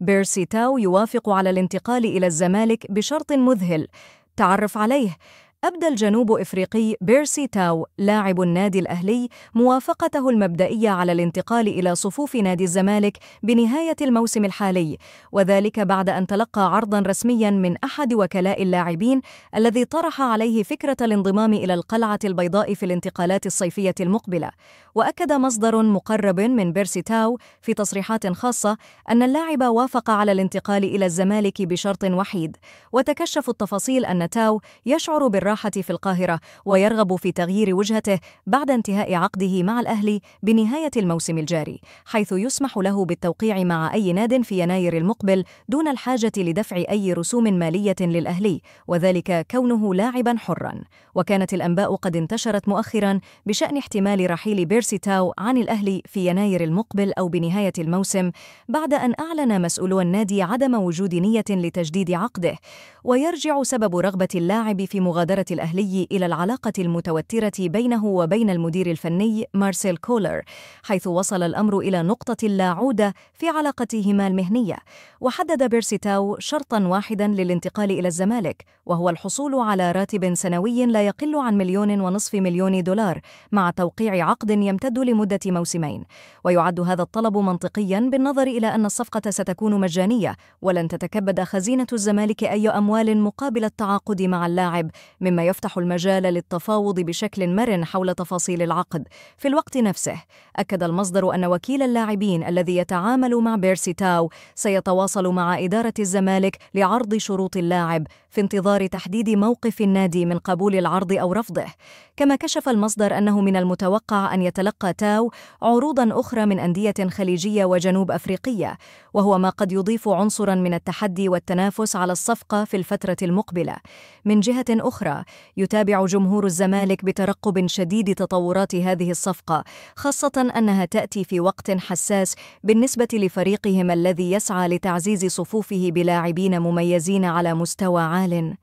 بيرسي تاو يوافق على الانتقال إلى الزمالك بشرط مذهل تعرف عليه أبدى الجنوب إفريقي بيرسي تاو لاعب النادي الأهلي موافقته المبدئية على الانتقال إلى صفوف نادي الزمالك بنهاية الموسم الحالي وذلك بعد أن تلقى عرضا رسميا من أحد وكلاء اللاعبين الذي طرح عليه فكرة الانضمام إلى القلعة البيضاء في الانتقالات الصيفية المقبلة وأكد مصدر مقرب من بيرسي تاو في تصريحات خاصة أن اللاعب وافق على الانتقال إلى الزمالك بشرط وحيد وتكشف التفاصيل أن تاو يشعر بالرغبة الراحة في القاهرة ويرغب في تغيير وجهته بعد انتهاء عقده مع الأهلي بنهاية الموسم الجاري حيث يسمح له بالتوقيع مع أي ناد في يناير المقبل دون الحاجة لدفع أي رسوم مالية للأهلي وذلك كونه لاعبا حرا وكانت الأنباء قد انتشرت مؤخرا بشأن احتمال رحيل بيرسي تاو عن الأهلي في يناير المقبل أو بنهاية الموسم بعد أن أعلن مسؤولو النادي عدم وجود نية لتجديد عقده ويرجع سبب رغبة اللاعب في مغادرة إدارة الأهلي إلى العلاقة المتوترة بينه وبين المدير الفني مارسيل كولر، حيث وصل الأمر إلى نقطة لا عودة في علاقتهما المهنية، وحدد بيرسيتاو شرطاً واحداً للانتقال إلى الزمالك، وهو الحصول على راتب سنوي لا يقل عن مليون ونصف مليون دولار، مع توقيع عقد يمتد لمدة موسمين، ويعد هذا الطلب منطقياً بالنظر إلى أن الصفقة ستكون مجانية، ولن تتكبد خزينة الزمالك أي أموال مقابل التعاقد مع اللاعب، مما يفتح المجال للتفاوض بشكل مرن حول تفاصيل العقد في الوقت نفسه أكد المصدر أن وكيل اللاعبين الذي يتعامل مع بيرسي تاو سيتواصل مع إدارة الزمالك لعرض شروط اللاعب في انتظار تحديد موقف النادي من قبول العرض أو رفضه كما كشف المصدر أنه من المتوقع أن يتلقى تاو عروضا أخرى من أندية خليجية وجنوب أفريقية وهو ما قد يضيف عنصرا من التحدي والتنافس على الصفقة في الفترة المقبلة من جهة أخرى يتابع جمهور الزمالك بترقب شديد تطورات هذه الصفقة خاصة أنها تأتي في وقت حساس بالنسبة لفريقهم الذي يسعى لتعزيز صفوفه بلاعبين مميزين على مستوى عال